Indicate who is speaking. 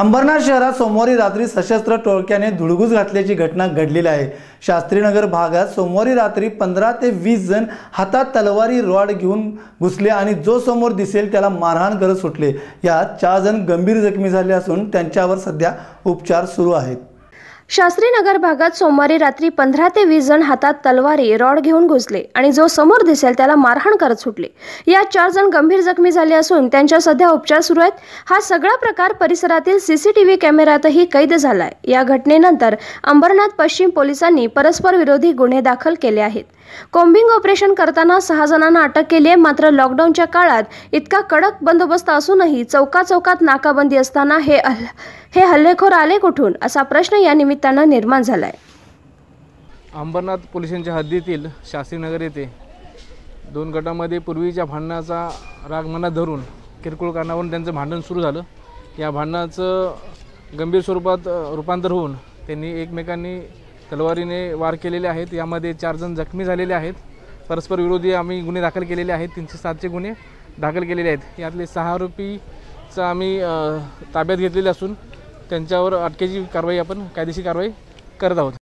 Speaker 1: अंबरनाथ शहरात सोमवारी रात्री सशस्त्र टोळक्याने धुडगूस घातल्याची घटना घडलेली आहे शास्त्रीनगर भागात सोमवारी रात्री पंधरा ते वीस जण हातात तलवारी रॉड घेऊन घुसले आणि जो समोर दिसेल त्याला मारहाण करत सुटले यात चार जण गंभीर जखमी झाले असून त्यांच्यावर सध्या उपचार सुरू आहेत
Speaker 2: शास्त्री नगर भागात सोमवारी रात्री पंधरा ते वीस जण हातात तलवारी रॉड घेऊन घुसले आणि जो समोर दिसेल त्याला मारहाण करत सुटले या चार जण गंभीर जखमी झाले असून त्यांच्या सध्या उपचार सुरू आहेत हा सगळा प्रकार परिसरातील सीसीटीव्ही कॅमेऱ्यातही कैद झालाय या घटनेनंतर अंबरनाथ पश्चिम पोलिसांनी परस्पर विरोधी गुन्हे दाखल केले आहेत कोम्बिंग ऑपरेशन करताना सहा जणांना अटक केली आहे मात्र लॉकडाऊनच्या काळात इतका कडक बंदोबस्त असूनही चौकाचौकात नाकाबंदी असताना हे हे हल्लेखोर आले कुठून असा प्रश्न या निमित्तानं निर्माण झालाय
Speaker 3: अंबरनाथ पोलिसांच्या हद्दीतील शास्त्रीनगर येथे दोन गटामध्ये पूर्वीच्या भांडणाचा राग मनात धरून किरकोळ कारणावरून त्यांचं भांडण सुरू झालं या भांडणाचं गंभीर स्वरूपात रूपांतर होऊन त्यांनी एकमेकांनी तलवारीने वार केलेले आहेत यामध्ये चार जण जखमी झालेले आहेत परस्पर विरोधी आम्ही गुन्हे दाखल केलेले आहेत तीनशे सातशे गुन्हे दाखल केलेले आहेत यातले सहा आरोपीचा आम्ही ताब्यात घेतलेले असून त्यांच्यावर अटकेची कारवाई आपण कायदेशीर कारवाई करत आहोत